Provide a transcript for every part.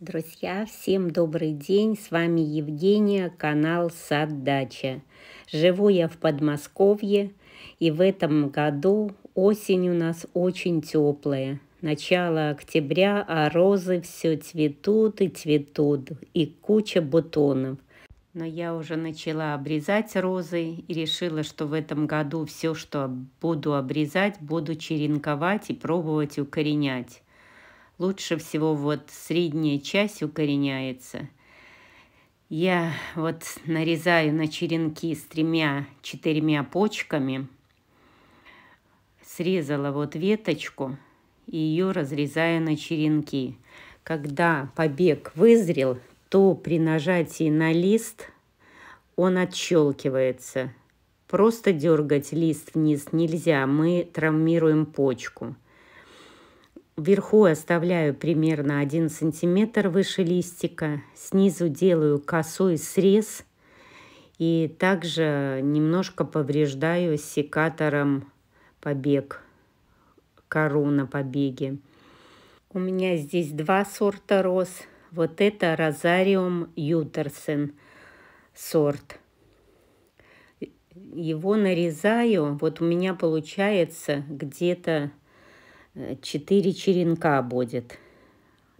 Друзья, всем добрый день! С вами Евгения, канал Сад Дача. Живу я в Подмосковье, и в этом году осень у нас очень теплая. Начало октября, а розы все цветут и цветут, и куча бутонов. Но я уже начала обрезать розы и решила, что в этом году все, что буду обрезать, буду черенковать и пробовать укоренять. Лучше всего вот средняя часть укореняется. Я вот нарезаю на черенки с тремя-четырьмя почками. Срезала вот веточку и ее разрезаю на черенки. Когда побег вызрел, то при нажатии на лист он отщелкивается. Просто дергать лист вниз нельзя, мы травмируем почку. Вверху оставляю примерно 1 сантиметр выше листика, снизу делаю косой срез и также немножко повреждаю секатором побег, кору на побеге. У меня здесь два сорта роз. Вот это Розариум Ютерсен сорт. Его нарезаю, вот у меня получается где-то 4 э, черенка будет.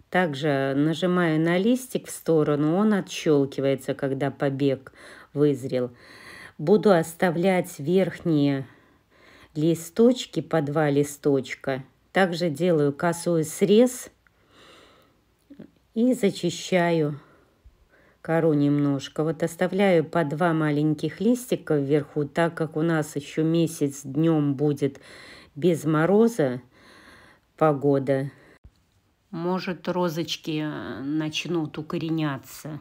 Также нажимаю на листик в сторону, он отщелкивается, когда побег вызрел. Буду оставлять верхние листочки по два листочка. Также делаю косой срез и зачищаю кору немножко. Вот оставляю по два маленьких листика вверху, так как у нас еще месяц днем будет без мороза, погода. Может, розочки э, начнут укореняться.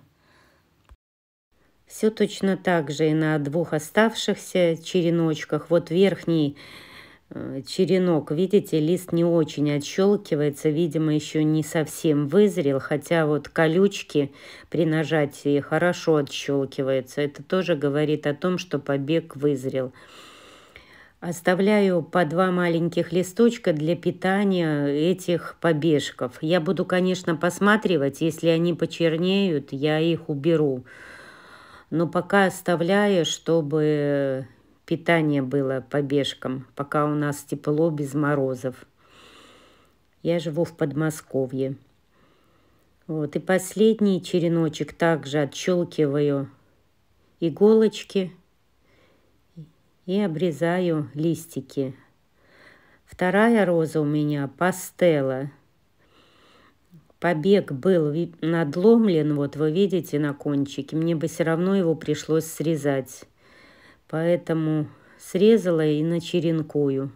Все точно так же и на двух оставшихся череночках. Вот верхний э, черенок, видите, лист не очень отщелкивается, видимо, еще не совсем вызрел, хотя вот колючки при нажатии хорошо отщелкиваются. Это тоже говорит о том, что побег вызрел. Оставляю по два маленьких листочка для питания этих побежков. Я буду, конечно, посматривать, если они почернеют, я их уберу. Но пока оставляю, чтобы питание было побежком, пока у нас тепло без морозов. Я живу в Подмосковье. Вот, и последний череночек также отщелкиваю иголочки – и обрезаю листики. Вторая роза у меня пастела. Побег был надломлен, вот вы видите на кончике. Мне бы все равно его пришлось срезать. Поэтому срезала и на черенкую.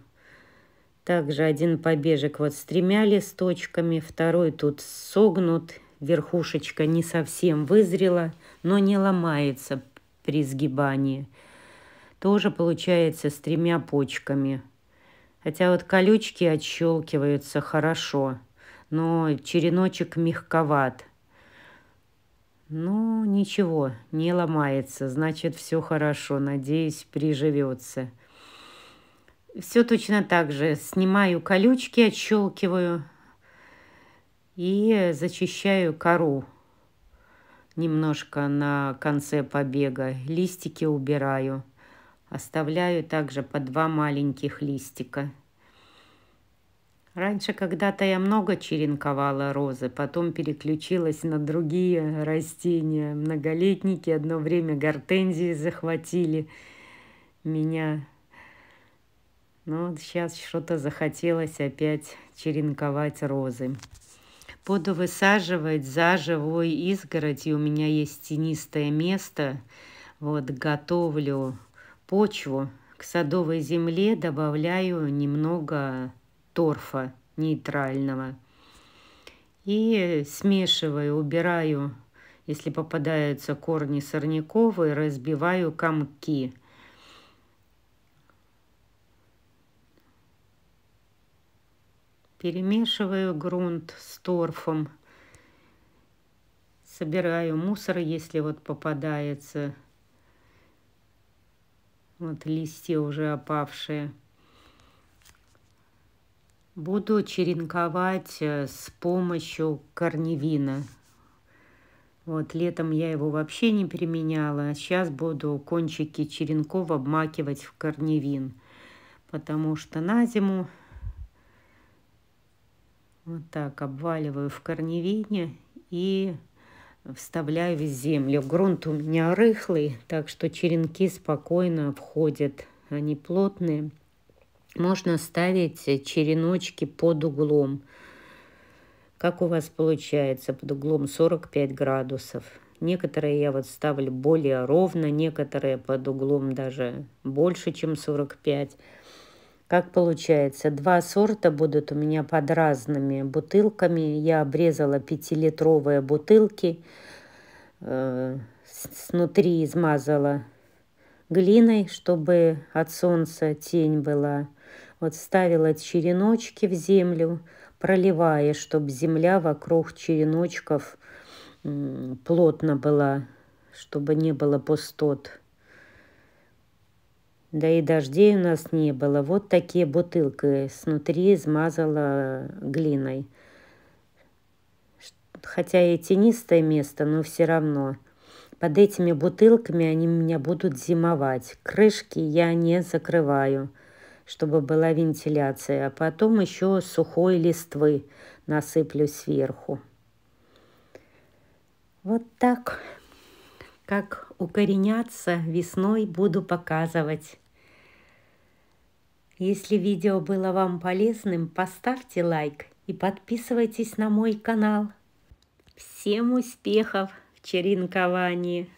Также один побежек вот с тремя листочками, второй тут согнут, верхушечка не совсем вызрела, но не ломается при сгибании. Тоже получается с тремя почками. Хотя вот колючки отщелкиваются хорошо, но череночек мягковат. Ну, ничего, не ломается, значит, все хорошо, надеюсь, приживется. Все точно так же. Снимаю колючки, отщелкиваю и зачищаю кору немножко на конце побега. Листики убираю. Оставляю также по два маленьких листика. Раньше когда-то я много черенковала розы, потом переключилась на другие растения. Многолетники одно время гортензии захватили меня. Но вот сейчас что-то захотелось опять черенковать розы. Буду высаживать за живой изгородью. У меня есть тенистое место. Вот готовлю почву. К садовой земле добавляю немного торфа нейтрального. И смешиваю, убираю, если попадаются корни сорняковые, разбиваю комки. Перемешиваю грунт с торфом. Собираю мусор, если вот попадается. Вот листья уже опавшие. Буду черенковать э, с помощью корневина. Вот летом я его вообще не применяла. Сейчас а буду кончики черенков обмакивать в корневин. Потому что на зиму вот так обваливаю в корневине и вставляю в землю. Грунт у меня рыхлый, так что черенки спокойно входят. Они плотные. Можно ставить череночки под углом. Как у вас получается под углом 45 градусов? Некоторые я вот ставлю более ровно, некоторые под углом даже больше, чем 45 как получается, два сорта будут у меня под разными бутылками. Я обрезала пятилитровые бутылки, э, снутри измазала глиной, чтобы от солнца тень была. Вот ставила череночки в землю, проливая, чтобы земля вокруг череночков плотно была, чтобы не было пустот. Да и дождей у нас не было. Вот такие бутылки снутри измазала глиной. Хотя и тенистое место, но все равно. Под этими бутылками они у меня будут зимовать. Крышки я не закрываю, чтобы была вентиляция. А потом еще сухой листвы насыплю сверху. Вот так. Как укореняться весной буду показывать. Если видео было вам полезным, поставьте лайк и подписывайтесь на мой канал. Всем успехов в черенковании!